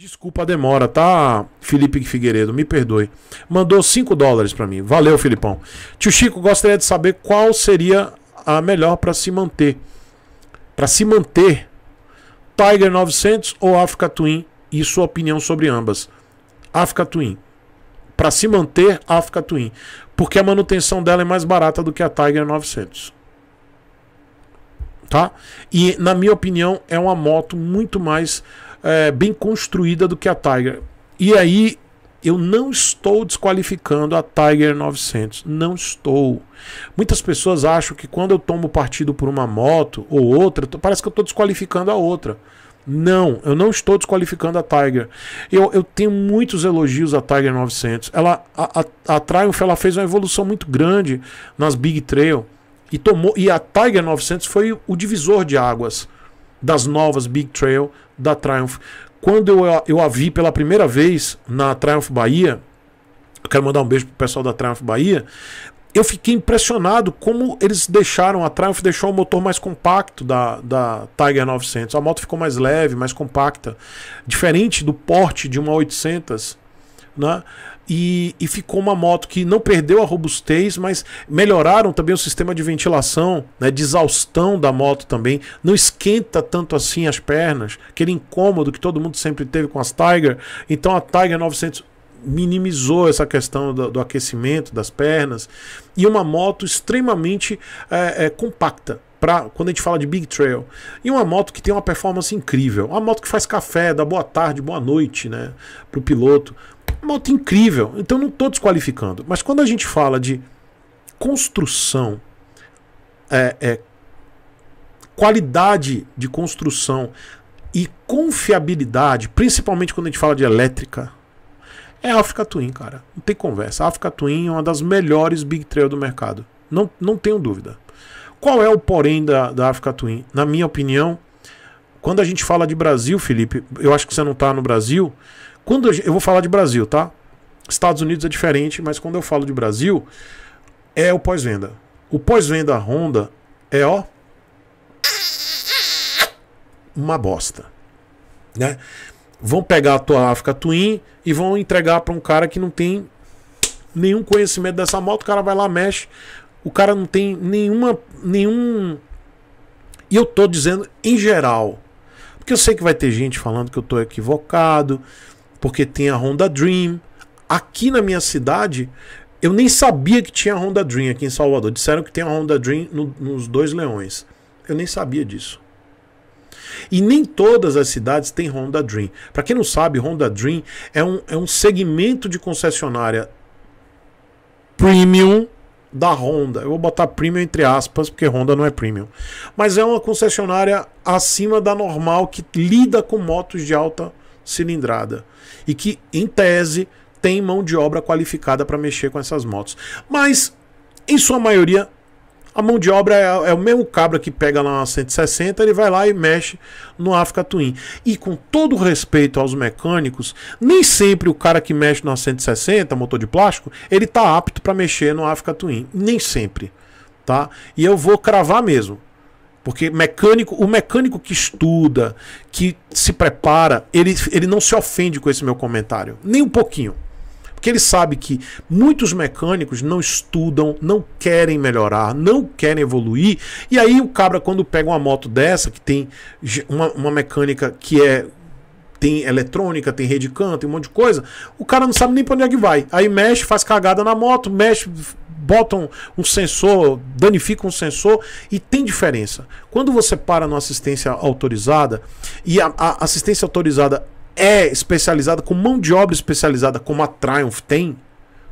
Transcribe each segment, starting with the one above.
Desculpa a demora, tá, Felipe Figueiredo? Me perdoe. Mandou 5 dólares para mim. Valeu, Filipão. Tio Chico, gostaria de saber qual seria a melhor para se manter. Para se manter, Tiger 900 ou Africa Twin? E sua opinião sobre ambas. Africa Twin. Para se manter, Africa Twin. Porque a manutenção dela é mais barata do que a Tiger 900 tá? E na minha opinião é uma moto muito mais é, bem construída do que a Tiger. E aí eu não estou desqualificando a Tiger 900, não estou. Muitas pessoas acham que quando eu tomo partido por uma moto ou outra, parece que eu estou desqualificando a outra. Não, eu não estou desqualificando a Tiger. Eu, eu tenho muitos elogios à Tiger 900. Ela, a, a, a Triumph ela fez uma evolução muito grande nas Big Trail e tomou e a Tiger 900 foi o divisor de águas das novas Big Trail da Triumph. Quando eu, eu a vi pela primeira vez na Triumph Bahia, eu quero mandar um beijo pro pessoal da Triumph Bahia. Eu fiquei impressionado como eles deixaram, a Triumph deixou o motor mais compacto da, da Tiger 900. A moto ficou mais leve, mais compacta. Diferente do porte de uma 800 né? E, e, ficou uma moto que não perdeu a robustez, mas melhoraram também o sistema de ventilação, né, de exaustão da moto também. Não esquenta tanto assim as pernas, aquele incômodo que todo mundo sempre teve com as Tiger. Então a Tiger 900 minimizou essa questão do, do aquecimento das pernas. E uma moto extremamente é, é, compacta. Pra, quando a gente fala de Big Trail. E uma moto que tem uma performance incrível. Uma moto que faz café, dá boa tarde, boa noite né, para o piloto Malta incrível. Então não estou desqualificando. Mas quando a gente fala de construção, é, é, qualidade de construção e confiabilidade, principalmente quando a gente fala de elétrica, é a Africa Twin, cara. Não tem conversa. A Africa Twin é uma das melhores Big Trail do mercado. Não, não tenho dúvida. Qual é o porém da, da Africa Twin? Na minha opinião, quando a gente fala de Brasil, Felipe, eu acho que você não está no Brasil, quando eu, eu vou falar de Brasil, tá? Estados Unidos é diferente, mas quando eu falo de Brasil, é o pós-venda. O pós-venda Honda é ó uma bosta, né? Vão pegar a tua África Twin e vão entregar para um cara que não tem nenhum conhecimento dessa moto, o cara vai lá mexe, o cara não tem nenhuma nenhum e eu tô dizendo em geral, porque eu sei que vai ter gente falando que eu tô equivocado, porque tem a Honda Dream. Aqui na minha cidade, eu nem sabia que tinha a Honda Dream aqui em Salvador. Disseram que tem a Honda Dream no, nos Dois Leões. Eu nem sabia disso. E nem todas as cidades têm Honda Dream. Para quem não sabe, Honda Dream é um, é um segmento de concessionária premium da Honda. Eu vou botar premium entre aspas, porque Honda não é premium. Mas é uma concessionária acima da normal que lida com motos de alta cilindrada. E que, em tese, tem mão de obra qualificada para mexer com essas motos. Mas, em sua maioria, a mão de obra é, é, o mesmo cabra que pega lá uma 160, ele vai lá e mexe no Africa Twin. E com todo respeito aos mecânicos, nem sempre o cara que mexe na 160, motor de plástico, ele tá apto para mexer no Africa Twin. Nem sempre, tá? E eu vou cravar mesmo. Porque mecânico, o mecânico que estuda, que se prepara, ele, ele não se ofende com esse meu comentário. Nem um pouquinho. Porque ele sabe que muitos mecânicos não estudam, não querem melhorar, não querem evoluir. E aí o cabra, quando pega uma moto dessa, que tem uma, uma mecânica que é. Tem eletrônica, tem rede canto, tem um monte de coisa. O cara não sabe nem pra onde é que vai. Aí mexe, faz cagada na moto, mexe, botam um sensor, danificam um sensor e tem diferença. Quando você para numa assistência autorizada e a, a assistência autorizada é especializada com mão de obra especializada como a Triumph tem,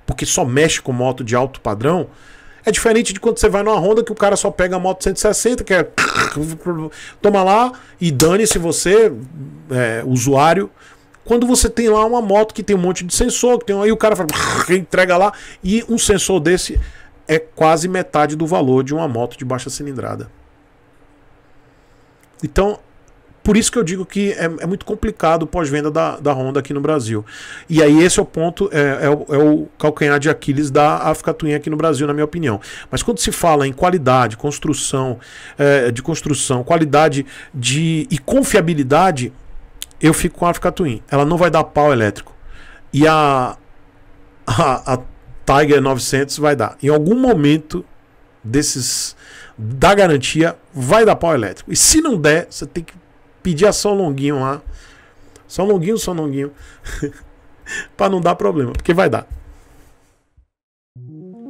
porque só mexe com moto de alto padrão, é diferente de quando você vai numa Honda que o cara só pega a moto 160, que é. Toma lá e dane-se você, é, usuário, quando você tem lá uma moto que tem um monte de sensor, que tem aí o cara fala, entrega lá e um sensor desse é quase metade do valor de uma moto de baixa cilindrada. Então, por isso que eu digo que é, é muito complicado o pós-venda da, da Honda aqui no Brasil. E aí esse é o ponto, é, é, o, é o, calcanhar de Aquiles da Africa Twin aqui no Brasil, na minha opinião. Mas quando se fala em qualidade, construção, é, de construção, qualidade de, e confiabilidade, eu fico com a Africa Twin. Ela não vai dar pau elétrico. E a, a, a Tiger 900 vai dar. Em algum momento desses da garantia, vai dar pau elétrico. E se não der, você tem que pedir a São Longuinho lá. São Longuinho, São Longuinho. para não dar problema, porque vai dar.